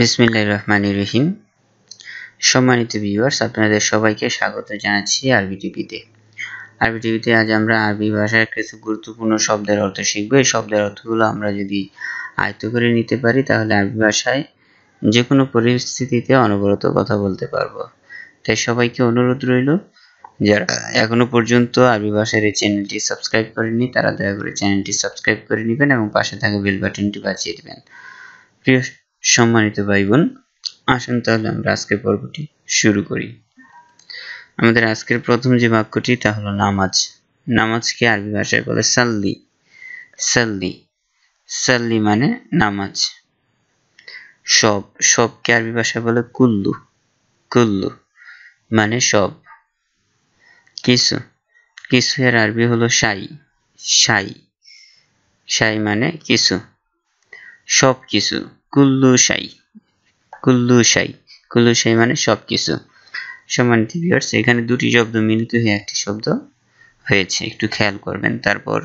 বিসমিল্লাহ রহমান রহিম সম্মানিত ভিউয়ার্স আপনাদের সবাইকে স্বাগত জানাচ্ছি আরবি টিভিতে আরবি টিভিতে আজ আমরা আরবি ভাষার কিছু গুরুত্বপূর্ণ শব্দের অর্থ শিখব এই শব্দের অর্থগুলো আমরা যদি আয়ত্ত করে নিতে পারি তাহলে আরবি ভাষায় যে কোনো পরিস্থিতিতে অনবরত কথা বলতে পারবো তাই সবাইকে অনুরোধ রইল যারা এখনো পর্যন্ত আরবি ভাষার এই চ্যানেলটি সাবস্ক্রাইব করেনি তারা দয়া করে চ্যানেলটি সাবস্ক্রাইব করে নেবেন এবং পাশে থাকা বেল বাটনটি বাজিয়ে দেবেন প্রিয় সম্মানিত ভাই বোন আসুন তাহলে আমরা আজকের পর্বটি শুরু করি আমাদের আজকের প্রথম যে বাক্যটি তা হলো নামাজ নামাজকে আরবি ভাষায় বলে সাল্লি সাল্লি সাল্লি মানে নামাজ সব সবকে আরবি ভাষায় বলে কুল্লু কুল্লু মানে সব কিছু কিছু এর আরবি হলো সাই সাই সাই মানে কিছু সব কিছু কুল্লুশাই কুল্লুশাই কুল্লুশাই মানে সব কিছু সম্মানিত ভিউয়ার্স এখানে দুটি শব্দ মিলিত হয়ে একটি শব্দ হয়েছে একটু খেয়াল করবেন তারপর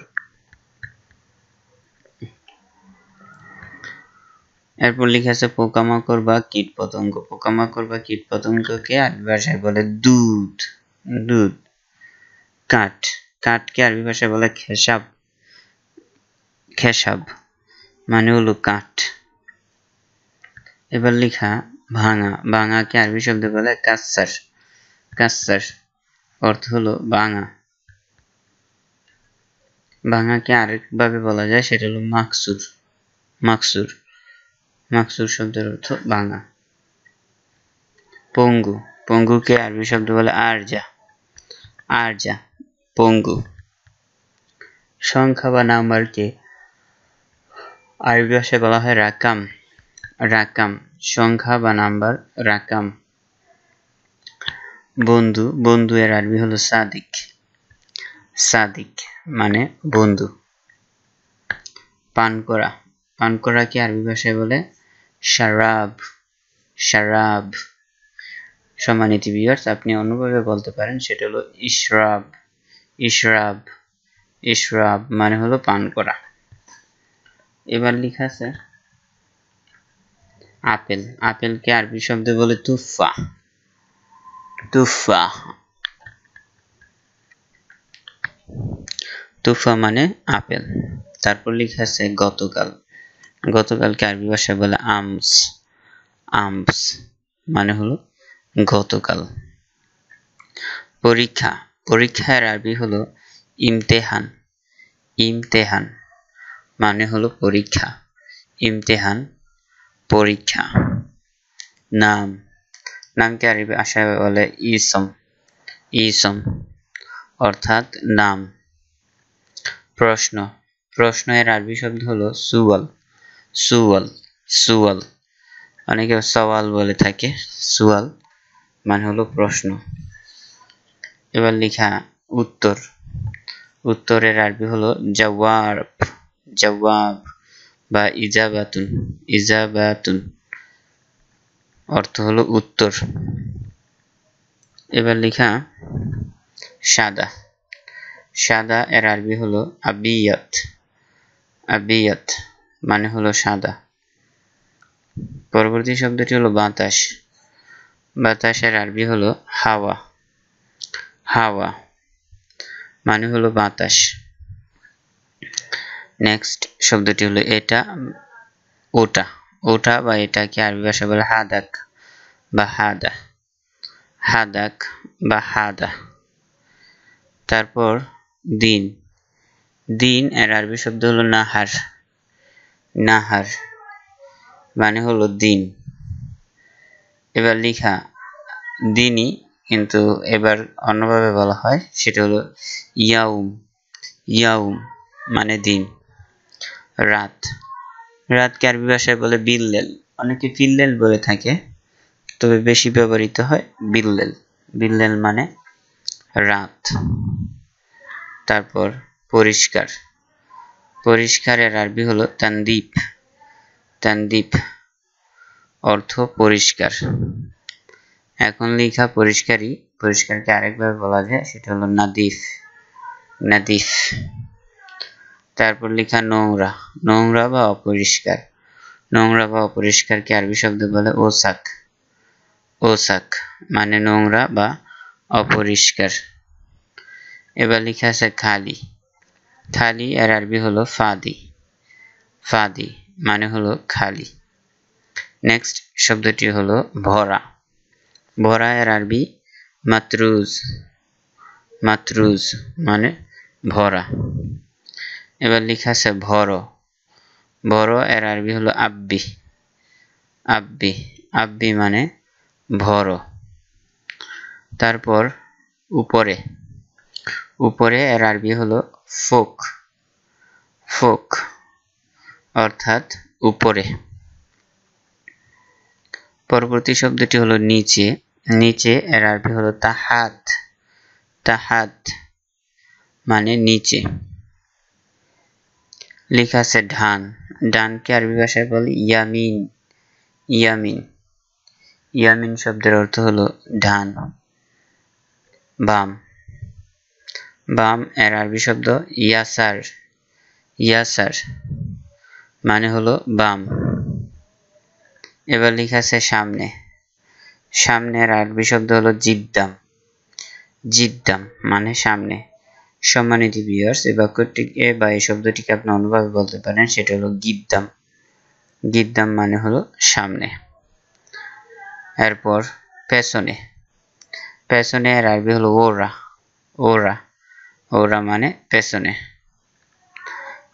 এরপর লেখা আছে পোকামাকড় বা কীট পতঙ্গ পোকামাকড় বা কীট পতঙ্গকে আরবি ভাষায় বলে দুধ দুধ কাঠ কাঠকে আরবি ভাষায় বলে খেসাব খেসাব মানে হলো কাঠ এবার লেখা ভাঙা কে আরবি শব্দ বলে কাসার কাসার অর্থ হলো ভাঙা ভাঙাকে আরেকভাবে বলা যায় সেটা হলো মাকসুর মাকসুর মাকসুর শব্দের অর্থ ভাঙা পঙ্গু পঙ্গুকে আরবি শব্দ বলে আরজা আরজা পঙ্গু সংখ্যা বা নাম্বারকে আরবি ভাষায় বলা হয় রাকাম রাকাম সংখ্যা বা নাম্বার রাকাম বন্ধু বন্ধু এর আরবি হলো সাদিক সাদিক মানে বন্ধু পান করা পান কি আরবি ভাষায় বলে শারাব শারাব সম্মানিত ভিউয়ার্স আপনি অন্যভাবে বলতে পারেন সেটা হলো ইশরাব ইশরাব ইশরাব মানে হলো পান করা এবার লেখা আছে আপেল আপেলকে আরবি শব্দে বলে তুফা তুফা তুফা মানে আপেল তারপর লেখা আছে গতকাল গতকালকে আরবি ভাষায় বলে আমস আমস মানে হলো গতকাল পরীক্ষা পরীক্ষার আরবি হলো ইমতেহান ইমতেহান মানে হলো পরীক্ষা ইমতেহান পরীক্ষা নাম নামকে আরবি আশায় বলে ইসম ইসম অর্থাৎ নাম প্রশ্ন প্রশ্ন এর আরবি শব্দ হলো সুওয়াল সুওয়াল সুয়াল অনেকে সওয়াল বলে থাকে সুয়াল মানে হলো প্রশ্ন এবার লেখা উত্তর উত্তরের আরবি হলো জওয়াব জওয়াব বা ইজাবাতুন ইজাবাতুন অর্থ হলো উত্তর এবার লেখা সাদা সাদা এর আরবি হলো আবিয়াত আবিয়াত মানে হলো সাদা পরবর্তী শব্দটি হলো বাতাস বাতাসের আরবি হলো হাওয়া হাওয়া মানে হলো বাতাস নেক্সট শব্দটি হলো এটা ওটা ওটা বা এটাকে আরবি ভাষা বলে হাদাক বা হাদা হাদাক বা হাদা তারপর দিন দিন এর আরবি শব্দ হলো নাহার নাহার মানে হলো দিন এবার লিখা দিনই কিন্তু এবার অন্যভাবে বলা হয় সেটা হলো ইয়াউম ইয়াউম মানে দিন রাত রাতকে আরবি ভাষায় বলে বিল্লেল অনেকে ফিল্লেল বলে থাকে তবে বেশি ব্যবহৃত হয় বিল্লেল বিল্লেল মানে রাত তারপর পরিষ্কার পরিষ্কারের আরবি হলো তানদীপ তানদীপ অর্থ পরিষ্কার এখন লেখা পরিষ্কারই পরিষ্কারকে আরেকভাবে বলা যায় সেটা হলো নাদিফ নাদিফ তারপর লেখা নোংরা নোংরা বা অপরিষ্কার নোংরা বা অপরিষ্কারকে আরবি শব্দ বলে ওসাক ওসাক মানে নোংরা বা অপরিষ্কার এবার লেখা আছে খালি থালি আর আরবি হলো ফাদি ফাদি মানে হলো খালি নেক্সট শব্দটি হলো ভরা ভরা এর আরবি মাত্রুজ মাত্রুজ মানে ভরা এবার লেখা আছে ভর ভর এর আরবি হলো আব্বি আব্বি আব্বি মানে ভর তারপর উপরে উপরে এর আরবি হলো ফোক ফোক অর্থাৎ উপরে পরবর্তী শব্দটি হলো নিচে নিচে এর আরবি হলো তাহাত তাহাত মানে নিচে লেখা আছে ধান ধানকে আরবি ভাষায় বলে ইয়ামিন ইয়ামিন ইয়ামিন শব্দের অর্থ হলো ধান বাম বাম এর আরবি শব্দ ইয়াসার ইয়াসার মানে হলো বাম এবার লেখা আছে সামনে সামনের আরবি শব্দ হলো জিদ্দাম জিদ্দাম মানে সামনে সম্মানিত ভিউয়ার্স এই বাক্যটিকে বা এই শব্দটিকে আপনি অন্যভাবে বলতে পারেন সেটা হলো গিদ্দাম গিদ্দাম মানে হলো সামনে এরপর পেছনে পেছনে এর আরবি হলো ওরা ওরা ওরা মানে পেছনে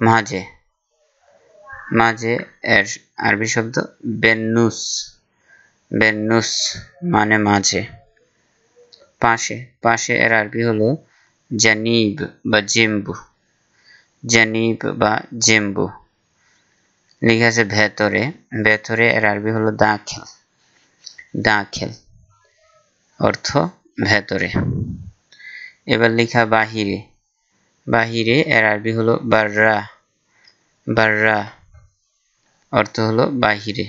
মাঝে মাঝে এর আরবি শব্দ বেন্নুস বেন্নুস মানে মাঝে পাশে পাশে এর আরবি হলো জানিব বা জেম্বু জানিব বা জেম্বু লেখা আছে ভেতরে ভেতরে এর আরবি হলো দাখেল দাখেল অর্থ ভেতরে এবার লেখা বাহিরে বাহিরে এর আরবি হলো বাররা বাররা অর্থ হলো বাহিরে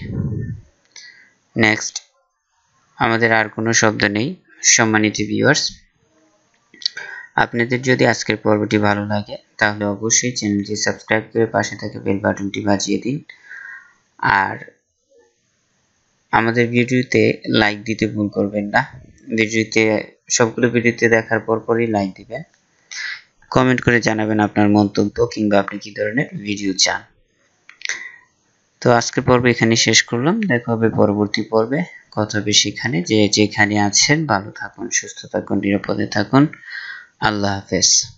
নেক্সট আমাদের আর কোনো শব্দ নেই সম্মানিত ভিউয়ার্স আপনাদের যদি আজকের পর্বটি ভালো লাগে তাহলে অবশ্যই চ্যানেলটি সাবস্ক্রাইব করে পাশে থাকা বেল বাটনটি বাজিয়ে দিন আর আমাদের ভিডিওতে লাইক দিতে ভুল করবেন না ভিডিওতে সবগুলো ভিডিওতে দেখার পর পরই লাইক দিবেন কমেন্ট করে জানাবেন আপনার মন্তব্য কিংবা আপনি কি ধরনের ভিডিও চান তো আজকের পর্ব এখানে শেষ করলাম দেখা হবে পরবর্তী পর্বে কথা হবে সেখানে যে যেখানে আছেন ভালো থাকুন সুস্থ থাকুন নিরাপদে থাকুন I love this.